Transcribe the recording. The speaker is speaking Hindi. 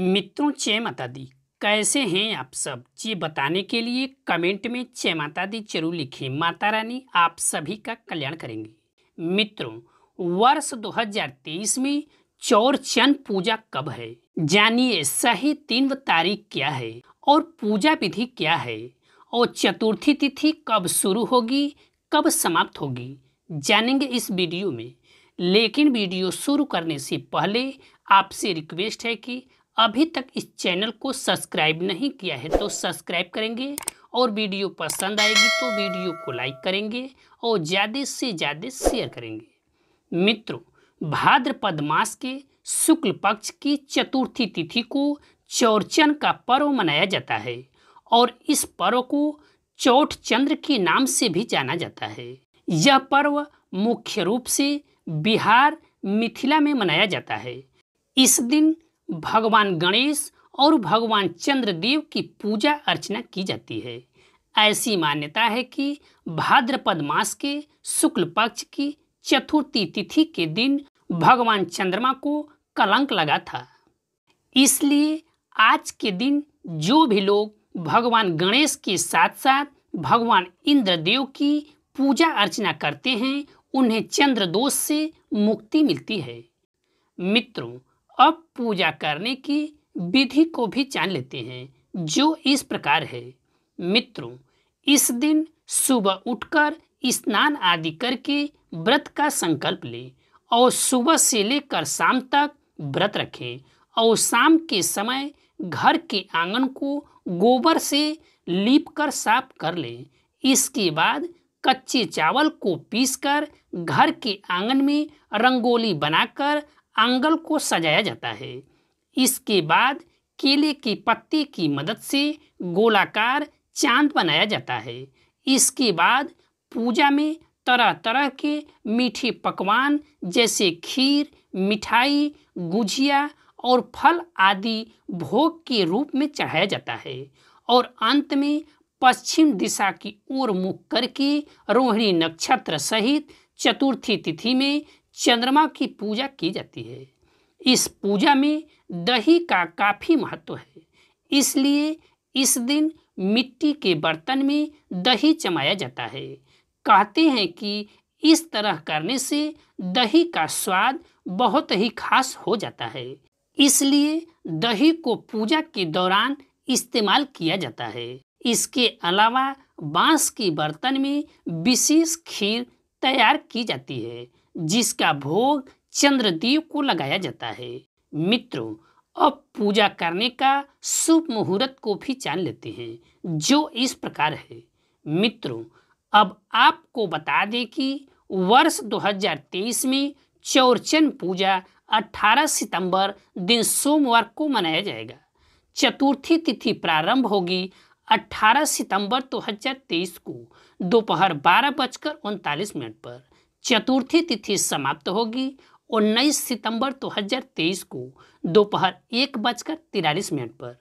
मित्रों चय माता दी कैसे हैं आप सब ये बताने के लिए कमेंट में चय माता दी जरूर लिखें माता रानी आप सभी का कल्याण करेंगे मित्रों वर्ष 2023 में चौर चंद पूजा कब है जानिए सही तीन तारीख क्या है और पूजा विधि क्या है और चतुर्थी तिथि कब शुरू होगी कब समाप्त होगी जानेंगे इस वीडियो में लेकिन वीडियो शुरू करने से पहले आपसे रिक्वेस्ट है कि अभी तक इस चैनल को सब्सक्राइब नहीं किया है तो सब्सक्राइब करेंगे और वीडियो पसंद आएगी तो वीडियो को लाइक करेंगे और ज़्यादा से ज़्यादा शेयर करेंगे मित्रों भाद्रपद मास के शुक्ल पक्ष की चतुर्थी तिथि को चौरचन का पर्व मनाया जाता है और इस पर्व को चौठ चंद्र के नाम से भी जाना जाता है यह पर्व मुख्य रूप से बिहार मिथिला में मनाया जाता है इस दिन भगवान गणेश और भगवान चंद्रदेव की पूजा अर्चना की जाती है ऐसी मान्यता है कि भाद्रपद मास के शुक्ल पक्ष की चतुर्थी तिथि के दिन भगवान चंद्रमा को कलंक लगा था इसलिए आज के दिन जो भी लोग भगवान गणेश के साथ साथ भगवान इंद्रदेव की पूजा अर्चना करते हैं उन्हें चंद्र दोष से मुक्ति मिलती है मित्रों अब पूजा करने की विधि को भी जान लेते हैं जो इस प्रकार है मित्रों इस दिन सुबह उठकर स्नान आदि करके व्रत का संकल्प लें और सुबह से लेकर शाम तक व्रत रखें और शाम के समय घर के आंगन को गोबर से लीप कर साफ कर लें इसके बाद कच्चे चावल को पीसकर घर के आंगन में रंगोली बनाकर आंगल को सजाया जाता है इसके बाद केले के पत्ते की मदद से गोलाकार चांद बनाया जाता है इसके बाद पूजा में तरह तरह के मीठे पकवान जैसे खीर मिठाई गुजिया और फल आदि भोग के रूप में चढ़ाया जाता है और अंत में पश्चिम दिशा की ओर मुख करके रोहिणी नक्षत्र सहित चतुर्थी तिथि में चंद्रमा की पूजा की जाती है इस पूजा में दही का काफ़ी महत्व है इसलिए इस दिन मिट्टी के बर्तन में दही चमाया जाता है कहते हैं कि इस तरह करने से दही का स्वाद बहुत ही खास हो जाता है इसलिए दही को पूजा के दौरान इस्तेमाल किया जाता है इसके अलावा बांस के बर्तन में विशेष खीर तैयार की जाती है जिसका भोग चंद्रदेव को लगाया जाता है मित्रों अब पूजा करने का शुभ मुहूर्त को भी जान लेते हैं जो इस प्रकार है मित्रों अब आपको बता दें कि वर्ष 2023 में चौरचन पूजा 18 सितंबर दिन सोमवार को मनाया जाएगा चतुर्थी तिथि प्रारंभ होगी 18 सितंबर 2023 को दोपहर बारह बजकर उनतालीस मिनट पर चतुर्थी तिथि समाप्त होगी उन्नीस सितंबर 2023 को दोपहर एक बजकर तिरालीस मिनट पर